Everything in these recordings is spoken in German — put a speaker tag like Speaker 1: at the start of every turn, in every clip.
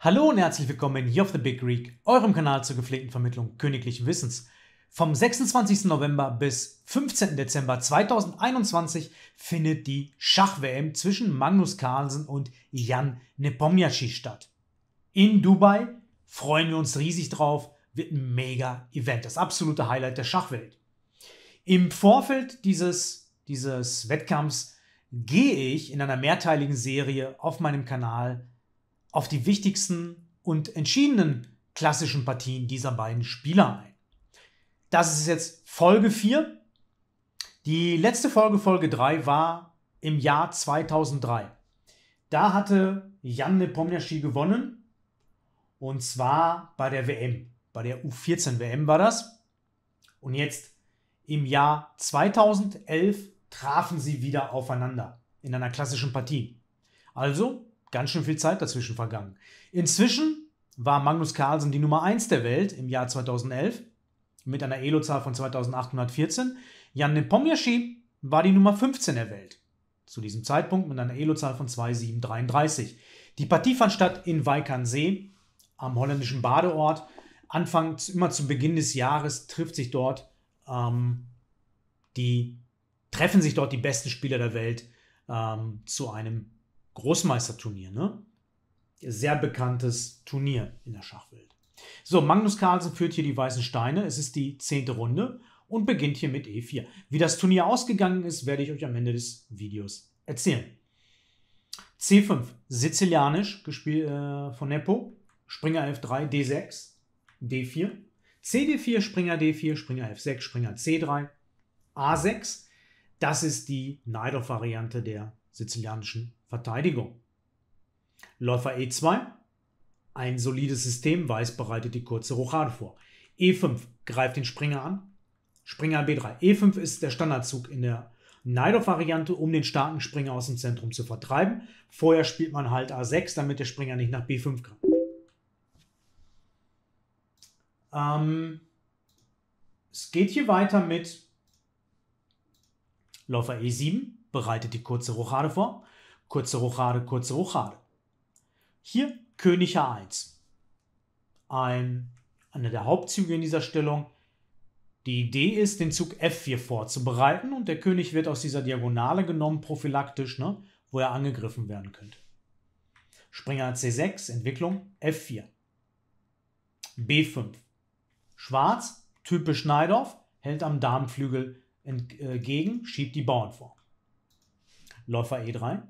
Speaker 1: Hallo und herzlich willkommen hier auf The Big Greek, eurem Kanal zur gepflegten Vermittlung königlichen Wissens. Vom 26. November bis 15. Dezember 2021 findet die Schach-WM zwischen Magnus Carlsen und Jan Nepomniachtchi statt. In Dubai freuen wir uns riesig drauf, wird ein mega Event, das absolute Highlight der Schachwelt. Im Vorfeld dieses, dieses Wettkampfs gehe ich in einer mehrteiligen Serie auf meinem Kanal auf die wichtigsten und entschiedenen klassischen Partien dieser beiden Spieler ein. Das ist jetzt Folge 4. Die letzte Folge, Folge 3, war im Jahr 2003. Da hatte Jan Nepomniachtchi gewonnen und zwar bei der WM. Bei der U14 WM war das. Und jetzt im Jahr 2011 trafen sie wieder aufeinander in einer klassischen Partie. Also ganz schön viel Zeit dazwischen vergangen. Inzwischen war Magnus Carlsen die Nummer 1 der Welt im Jahr 2011 mit einer Elo-Zahl von 2814. Jan Nepomniachtchi war die Nummer 15 der Welt zu diesem Zeitpunkt mit einer Elo-Zahl von 2733. Die Partie fand statt in Weikernsee am holländischen Badeort. Anfang, immer zu Beginn des Jahres trifft sich dort ähm, die, treffen sich dort die besten Spieler der Welt ähm, zu einem Großmeisterturnier, ne? Sehr bekanntes Turnier in der Schachwelt. So, Magnus Carlsen führt hier die weißen Steine. Es ist die zehnte Runde und beginnt hier mit E4. Wie das Turnier ausgegangen ist, werde ich euch am Ende des Videos erzählen. C5, Sizilianisch, gespielt äh, von Nepo. Springer F3, D6, D4. CD4, Springer D4, Springer F6, Springer C3, A6. Das ist die Neidorf-Variante der sizilianischen Verteidigung. Läufer E2, ein solides System, Weiß bereitet die kurze Rochade vor. E5 greift den Springer an, Springer B3. E5 ist der Standardzug in der Neidorf-Variante, um den starken Springer aus dem Zentrum zu vertreiben. Vorher spielt man halt A6, damit der Springer nicht nach B5 kann. Ähm, es geht hier weiter mit Läufer E7, bereitet die kurze Rochade vor kurze Rochade, kurze Rochade. Hier König A1. Ein, einer der Hauptzüge in dieser Stellung. Die Idee ist, den Zug F4 vorzubereiten und der König wird aus dieser Diagonale genommen, prophylaktisch, ne, wo er angegriffen werden könnte. Springer C6, Entwicklung F4. B5. Schwarz, typisch Schneidorf, hält am Damenflügel entgegen, äh, schiebt die Bauern vor. Läufer E3.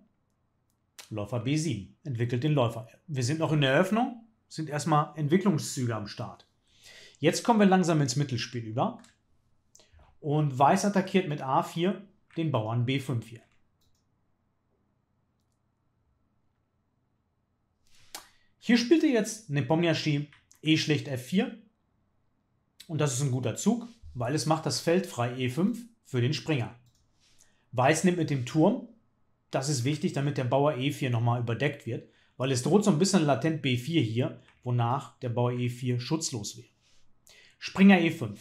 Speaker 1: Läufer B7 entwickelt den Läufer. Wir sind noch in der Eröffnung, sind erstmal Entwicklungszüge am Start. Jetzt kommen wir langsam ins Mittelspiel über. Und Weiß attackiert mit A4 den Bauern B5 hier. Hier spielte jetzt Nepomniachtchi E schlecht F4. Und das ist ein guter Zug, weil es macht das Feld frei E5 für den Springer. Weiß nimmt mit dem Turm das ist wichtig, damit der Bauer E4 nochmal überdeckt wird, weil es droht so ein bisschen latent B4 hier, wonach der Bauer E4 schutzlos wäre. Springer E5.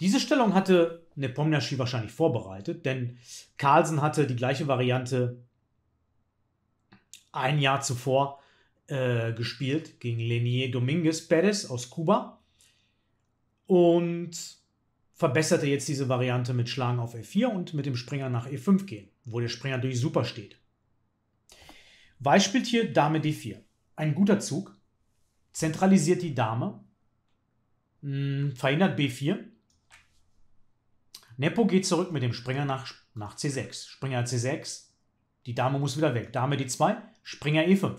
Speaker 1: Diese Stellung hatte Nepomniachtchi wahrscheinlich vorbereitet, denn Carlsen hatte die gleiche Variante ein Jahr zuvor äh, gespielt gegen Lenier Dominguez Perez aus Kuba. Und verbesserte jetzt diese Variante mit Schlagen auf F4 und mit dem Springer nach E5 gehen, wo der Springer durch Super steht. Weiß spielt hier Dame D4. Ein guter Zug. Zentralisiert die Dame. Mh, hm, verhindert B4. Nepo geht zurück mit dem Springer nach, nach C6. Springer C6. Die Dame muss wieder weg. Dame D2. Springer E5.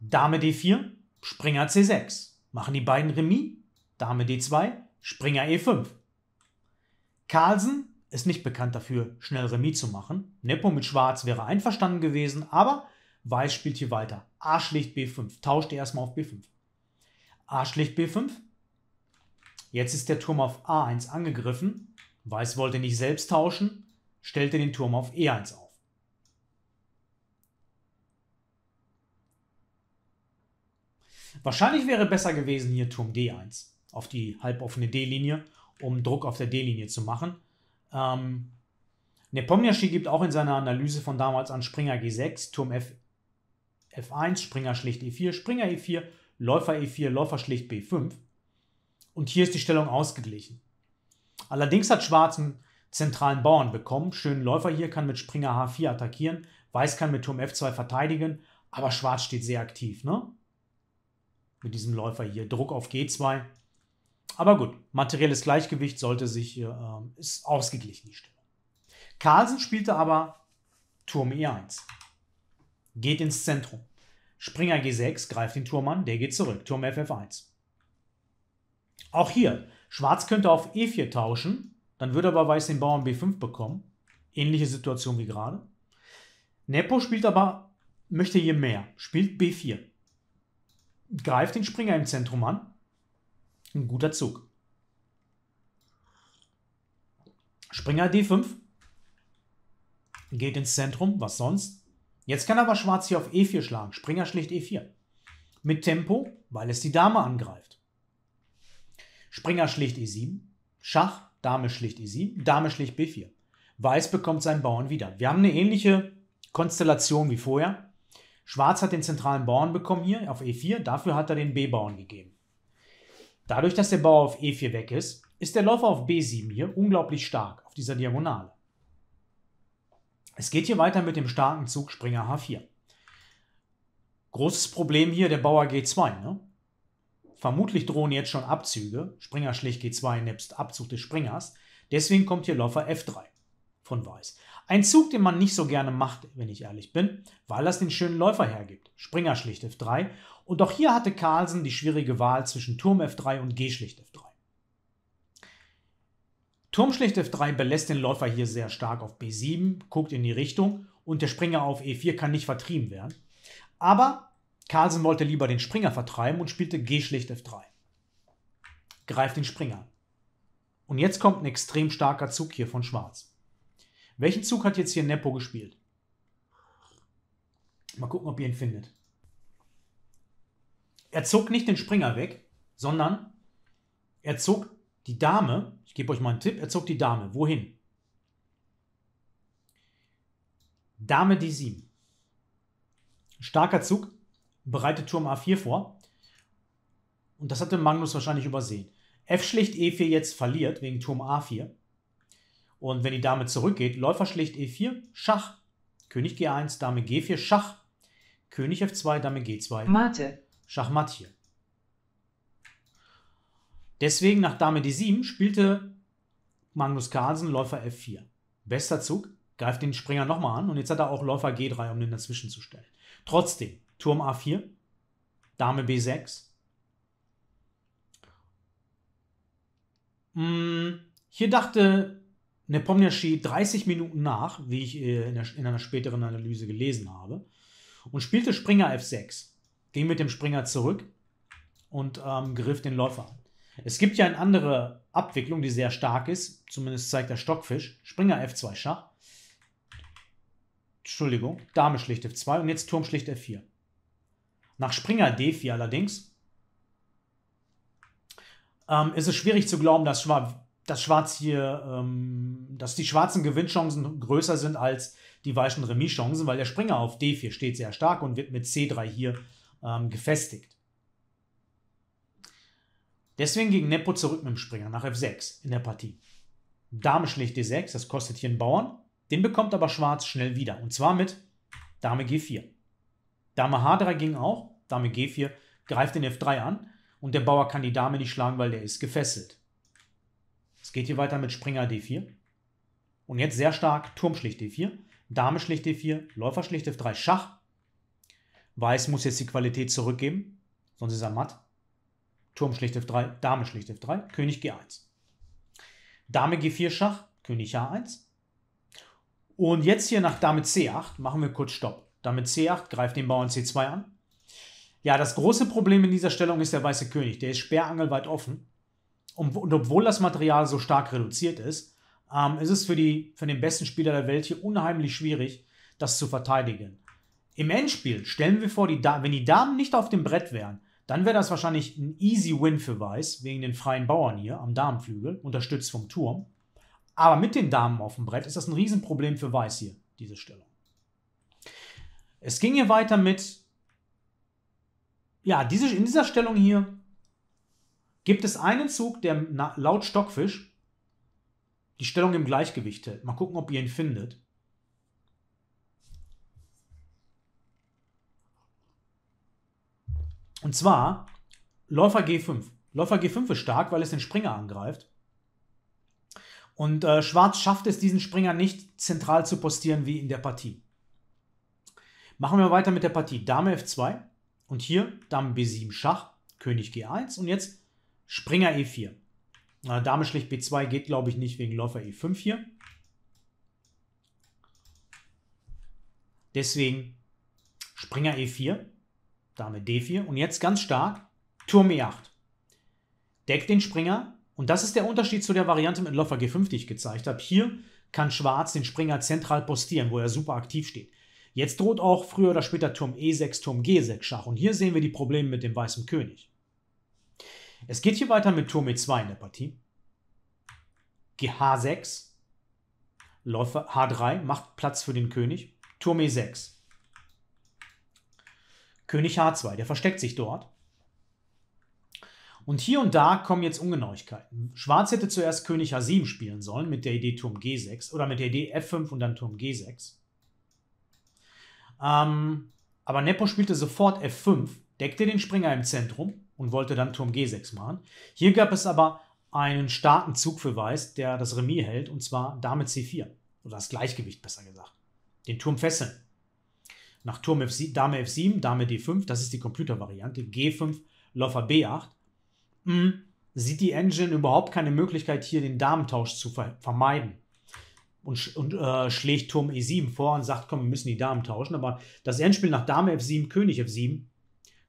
Speaker 1: Dame D4. Springer C6. Machen die beiden Remis. Dame D2. Springer E5. Carlsen ist nicht bekannt dafür, schnell Remis zu machen. Nepo mit Schwarz wäre einverstanden gewesen, aber Weiß spielt hier weiter. A schlicht B5. Tauscht erstmal auf B5. A schlicht B5. Jetzt ist der Turm auf A1 angegriffen. Weiß wollte nicht selbst tauschen, stellte den Turm auf E1 auf. Wahrscheinlich wäre besser gewesen hier Turm D1 auf die halboffene D-Linie, um Druck auf der D-Linie zu machen. Ähm, Nepomniachtchi gibt auch in seiner Analyse von damals an Springer G6, Turm F, F1, Springer schlicht E4, Springer E4, Läufer E4, Läufer schlicht B5. Und hier ist die Stellung ausgeglichen. Allerdings hat Schwarz einen zentralen Bauern bekommen. Schönen Läufer hier kann mit Springer H4 attackieren, Weiß kann mit Turm F2 verteidigen, aber Schwarz steht sehr aktiv, ne? Mit diesem Läufer hier. Druck auf G2, aber gut, materielles Gleichgewicht sollte sich äh, ist ausgeglichen, die Stimmung. Carlsen spielte aber Turm E1. Geht ins Zentrum. Springer G6 greift den Turm an, der geht zurück. Turm FF1. Auch hier, Schwarz könnte auf E4 tauschen, dann würde aber Weiß den Bauern B5 bekommen. Ähnliche Situation wie gerade. Nepo spielt aber, möchte hier mehr, spielt B4. Greift den Springer im Zentrum an, ein guter Zug. Springer D5. Geht ins Zentrum, was sonst? Jetzt kann aber Schwarz hier auf E4 schlagen. Springer schlicht E4. Mit Tempo, weil es die Dame angreift. Springer schlicht E7. Schach, Dame schlicht E7. Dame schlicht B4. Weiß bekommt seinen Bauern wieder. Wir haben eine ähnliche Konstellation wie vorher. Schwarz hat den zentralen Bauern bekommen hier auf E4. Dafür hat er den B-Bauern gegeben. Dadurch, dass der Bauer auf E4 weg ist, ist der Läufer auf B7 hier unglaublich stark auf dieser Diagonale. Es geht hier weiter mit dem starken Zug Springer H4. Großes Problem hier der Bauer G2. Ne? Vermutlich drohen jetzt schon Abzüge. Springer schlägt G2 nebst Abzug des Springers. Deswegen kommt hier Läufer F3 von Weiß. Ein Zug, den man nicht so gerne macht, wenn ich ehrlich bin, weil das den schönen Läufer hergibt. Springer schlicht F3. Und auch hier hatte Carlsen die schwierige Wahl zwischen Turm F3 und G schlicht F3. Turm schlicht F3 belässt den Läufer hier sehr stark auf B7, guckt in die Richtung und der Springer auf E4 kann nicht vertrieben werden. Aber Carlsen wollte lieber den Springer vertreiben und spielte G schlicht F3. Greift den Springer. Und jetzt kommt ein extrem starker Zug hier von Schwarz. Welchen Zug hat jetzt hier Nepo gespielt? Mal gucken, ob ihr ihn findet. Er zog nicht den Springer weg, sondern er zog die Dame, ich gebe euch mal einen Tipp, er zog die Dame. Wohin? Dame D7. Starker Zug, bereitet Turm A4 vor. Und das hatte Magnus wahrscheinlich übersehen. F schlicht E4 jetzt verliert wegen Turm A4. Und wenn die Dame zurückgeht, Läufer schlägt E4, Schach. König G1, Dame G4, Schach. König F2, Dame G2. Mate. Schachmatt hier. Deswegen nach Dame D7 spielte Magnus Carlsen Läufer F4. Bester Zug, greift den Springer nochmal an und jetzt hat er auch Läufer G3, um den dazwischen zu stellen. Trotzdem, Turm A4, Dame B6. Hm, hier dachte Nepomnia schied 30 Minuten nach, wie ich äh, in, der, in einer späteren Analyse gelesen habe, und spielte Springer F6, ging mit dem Springer zurück und ähm, griff den Läufer an. Es gibt ja eine andere Abwicklung, die sehr stark ist, zumindest zeigt der Stockfisch, Springer F2 Schach, Entschuldigung, Dame schlicht F2 und jetzt Turm schlicht F4. Nach Springer D4 allerdings ähm, ist es schwierig zu glauben, dass Schwab dass Schwarz hier, ähm, dass die schwarzen Gewinnchancen größer sind als die weißen Remischancen, weil der Springer auf D4 steht sehr stark und wird mit C3 hier ähm, gefestigt. Deswegen ging Nepo zurück mit dem Springer nach F6 in der Partie. Dame schlägt D6, das kostet hier einen Bauern. Den bekommt aber Schwarz schnell wieder. Und zwar mit Dame G4. Dame H3 ging auch. Dame G4 greift den F3 an. Und der Bauer kann die Dame nicht schlagen, weil der ist gefesselt geht hier weiter mit Springer D4. Und jetzt sehr stark Turm schlicht D4, Dame schlicht D4, Läufer schlicht F3, Schach. Weiß muss jetzt die Qualität zurückgeben, sonst ist er matt. Turm schlicht F3, Dame schlicht F3, König G1. Dame G4 Schach, König H1. Und jetzt hier nach Dame C8 machen wir kurz Stopp. Dame C8 greift den Bauern C2 an. Ja, das große Problem in dieser Stellung ist der weiße König. Der ist sperrangelweit offen und obwohl das Material so stark reduziert ist, ähm, ist es für, die, für den besten Spieler der Welt hier unheimlich schwierig, das zu verteidigen. Im Endspiel stellen wir vor, die wenn die Damen nicht auf dem Brett wären, dann wäre das wahrscheinlich ein easy Win für Weiß, wegen den freien Bauern hier am Damenflügel, unterstützt vom Turm. Aber mit den Damen auf dem Brett ist das ein Riesenproblem für Weiß hier, diese Stellung. Es ging hier weiter mit, ja, diese, in dieser Stellung hier gibt es einen Zug, der laut Stockfisch die Stellung im Gleichgewicht hält. Mal gucken, ob ihr ihn findet. Und zwar Läufer G5. Läufer G5 ist stark, weil es den Springer angreift. Und äh, Schwarz schafft es, diesen Springer nicht zentral zu postieren wie in der Partie. Machen wir weiter mit der Partie Dame F2 und hier Dame B7 Schach, König G1 und jetzt Springer E4. Dame schlicht B2 geht, glaube ich, nicht wegen Läufer E5 hier. Deswegen Springer E4, Dame D4 und jetzt ganz stark Turm E8. Deckt den Springer und das ist der Unterschied zu der Variante mit Läufer G5, die ich gezeigt habe. Hier kann Schwarz den Springer zentral postieren, wo er super aktiv steht. Jetzt droht auch früher oder später Turm E6, Turm G6 Schach und hier sehen wir die Probleme mit dem weißen König. Es geht hier weiter mit Turm E2 in der Partie. H6. Läufer H3 macht Platz für den König. Turm E6. König H2, der versteckt sich dort. Und hier und da kommen jetzt Ungenauigkeiten. Schwarz hätte zuerst König H7 spielen sollen mit der Idee Turm G6 oder mit der Idee F5 und dann Turm G6. Ähm, aber Nepo spielte sofort F5, deckte den Springer im Zentrum und wollte dann Turm G6 machen. Hier gab es aber einen starken Zug für Weiß, der das Remis hält, und zwar Dame C4. Oder das Gleichgewicht, besser gesagt. Den Turm fesseln. Nach Turm F7, Dame F7, Dame D5, das ist die Computervariante. G5, Läufer B8. Hm, sieht die Engine überhaupt keine Möglichkeit, hier den Damentausch zu ver vermeiden. Und, sch und äh, schlägt Turm E7 vor und sagt, komm, wir müssen die Damen tauschen. Aber das Endspiel nach Dame F7, König F7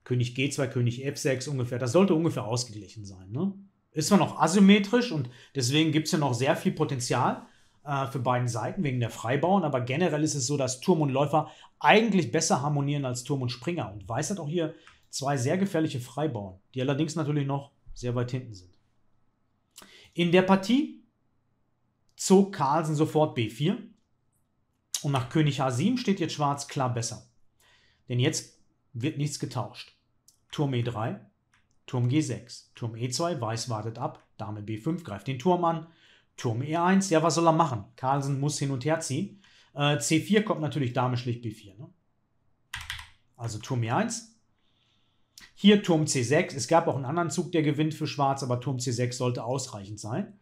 Speaker 1: König G2, König F6 ungefähr. Das sollte ungefähr ausgeglichen sein. Ne? Ist zwar noch asymmetrisch und deswegen gibt es ja noch sehr viel Potenzial äh, für beiden Seiten wegen der Freibauern, aber generell ist es so, dass Turm und Läufer eigentlich besser harmonieren als Turm und Springer. Und Weiß hat auch hier zwei sehr gefährliche Freibauern, die allerdings natürlich noch sehr weit hinten sind. In der Partie zog Carlsen sofort B4 und nach König H7 steht jetzt Schwarz klar besser. Denn jetzt wird nichts getauscht. Turm E3, Turm G6, Turm E2, Weiß wartet ab, Dame B5 greift den Turm an, Turm E1, ja, was soll er machen? Carlsen muss hin und her ziehen. Äh, C4 kommt natürlich Dame schlicht B4. Ne? Also Turm E1. Hier Turm C6. Es gab auch einen anderen Zug, der gewinnt für Schwarz, aber Turm C6 sollte ausreichend sein.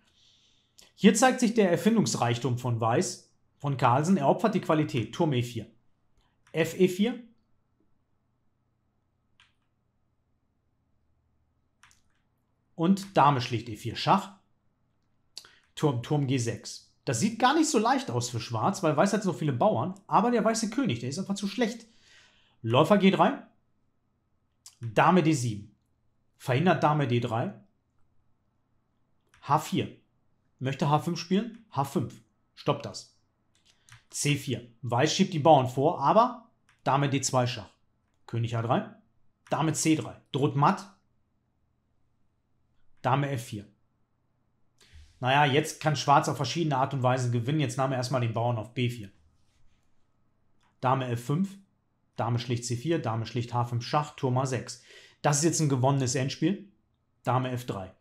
Speaker 1: Hier zeigt sich der Erfindungsreichtum von Weiß, von Carlsen. Er opfert die Qualität. Turm E4. fe 4 und Dame schlägt E4 Schach, Turm, Turm G6. Das sieht gar nicht so leicht aus für Schwarz, weil Weiß hat so viele Bauern, aber der weiße König, der ist einfach zu schlecht. Läufer G3, Dame D7, verhindert Dame D3, H4. Möchte H5 spielen? H5. Stoppt das. C4. Weiß schiebt die Bauern vor, aber Dame D2 Schach. König A3, Dame C3. Droht matt, Dame F4. Naja, jetzt kann Schwarz auf verschiedene Art und Weise gewinnen. Jetzt nahm er erstmal den Bauern auf B4. Dame F5, Dame schlicht C4, Dame schlicht H5 Schach, Turm A6. Das ist jetzt ein gewonnenes Endspiel. Dame F3.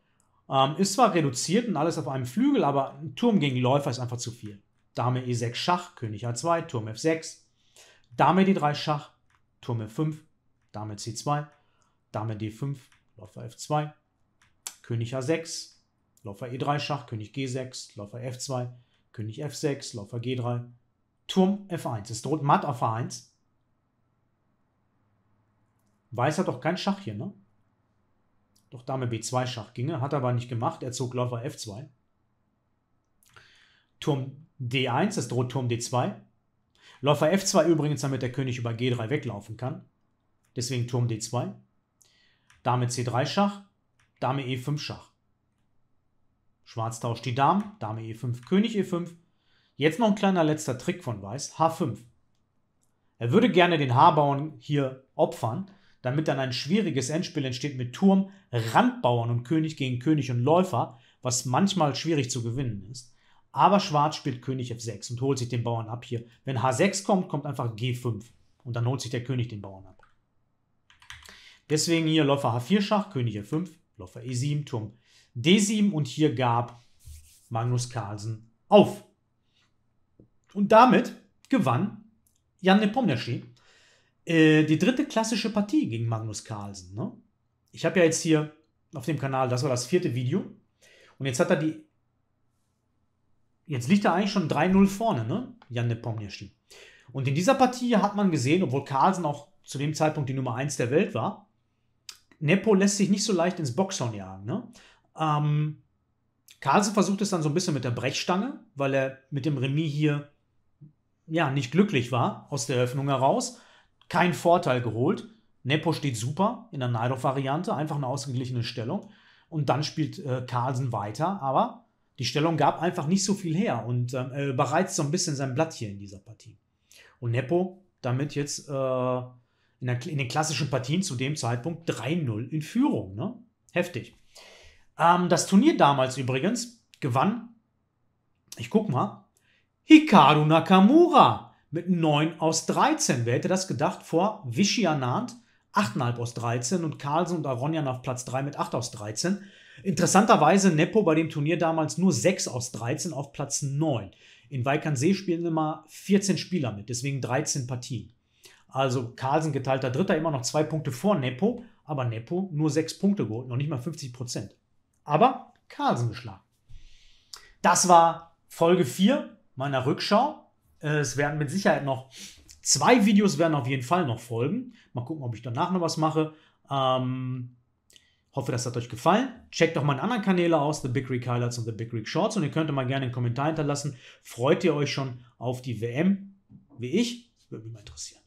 Speaker 1: Ähm, ist zwar reduziert und alles auf einem Flügel, aber ein Turm gegen Läufer ist einfach zu viel. Dame E6 Schach, König A2, Turm F6, Dame D3 Schach, Turm F5, Dame C2, Dame D5, Läufer F2, König A6, Läufer E3 Schach, König G6, Läufer F2, König F6, Läufer G3, Turm F1. Es droht Matt auf A1. Weiß hat doch kein Schach hier, ne? Doch Dame B2 Schach ginge, hat er aber nicht gemacht. Er zog Läufer F2. Turm D1, es droht Turm D2. Läufer F2 übrigens, damit der König über G3 weglaufen kann. Deswegen Turm D2. Dame C3 Schach. Dame E5 Schach. Schwarz tauscht die Dame, Dame E5, König E5. Jetzt noch ein kleiner letzter Trick von Weiß, H5. Er würde gerne den H-Bauern hier opfern, damit dann ein schwieriges Endspiel entsteht mit Turm, Randbauern und König gegen König und Läufer, was manchmal schwierig zu gewinnen ist. Aber Schwarz spielt König F6 und holt sich den Bauern ab hier. Wenn H6 kommt, kommt einfach G5 und dann holt sich der König den Bauern ab. Deswegen hier Läufer H4 Schach, König F5, Läufer E7, Turm D7 und hier gab Magnus Carlsen auf. Und damit gewann Jan Nepomniachtchi äh, die dritte klassische Partie gegen Magnus Carlsen. Ne? Ich habe ja jetzt hier auf dem Kanal, das war das vierte Video. Und jetzt hat er die. Jetzt liegt er eigentlich schon 3-0 vorne, ne? Jan Nepomniachtchi. Und in dieser Partie hat man gesehen, obwohl Carlsen auch zu dem Zeitpunkt die Nummer 1 der Welt war, Nepo lässt sich nicht so leicht ins Boxhorn jagen. Ne? Ähm, Carlsen versucht es dann so ein bisschen mit der Brechstange, weil er mit dem Remis hier ja nicht glücklich war aus der Eröffnung heraus. Kein Vorteil geholt. Nepo steht super in der Neidorf-Variante, einfach eine ausgeglichene Stellung. Und dann spielt äh, Carlsen weiter, aber die Stellung gab einfach nicht so viel her und äh, überreizt so ein bisschen sein Blatt hier in dieser Partie. Und Nepo damit jetzt äh, in, der, in den klassischen Partien zu dem Zeitpunkt 3-0 in Führung. Ne? Heftig. Ähm, das Turnier damals übrigens gewann, ich guck mal, Hikaru Nakamura mit 9 aus 13. Wer hätte das gedacht vor Vichy Anand 8,5 aus 13 und Carlsen und Aronian auf Platz 3 mit 8 aus 13. Interessanterweise Nepo bei dem Turnier damals nur 6 aus 13 auf Platz 9. In Weikernsee spielen immer 14 Spieler mit, deswegen 13 Partien. Also Carlsen geteilter Dritter, immer noch zwei Punkte vor Nepo, aber Nepo nur sechs Punkte geholt, noch nicht mal 50 Prozent. Aber Carlsen geschlagen. Das war Folge 4 meiner Rückschau. Äh, es werden mit Sicherheit noch zwei Videos werden auf jeden Fall noch folgen. Mal gucken, ob ich danach noch was mache. Ähm, hoffe, das hat euch gefallen. Checkt auch meine anderen Kanäle aus, The Big Rig Highlights und The Big Rig Shorts. Und ihr könnt mal gerne einen Kommentar hinterlassen. Freut ihr euch schon auf die WM? Wie ich? Würde mich mal interessieren.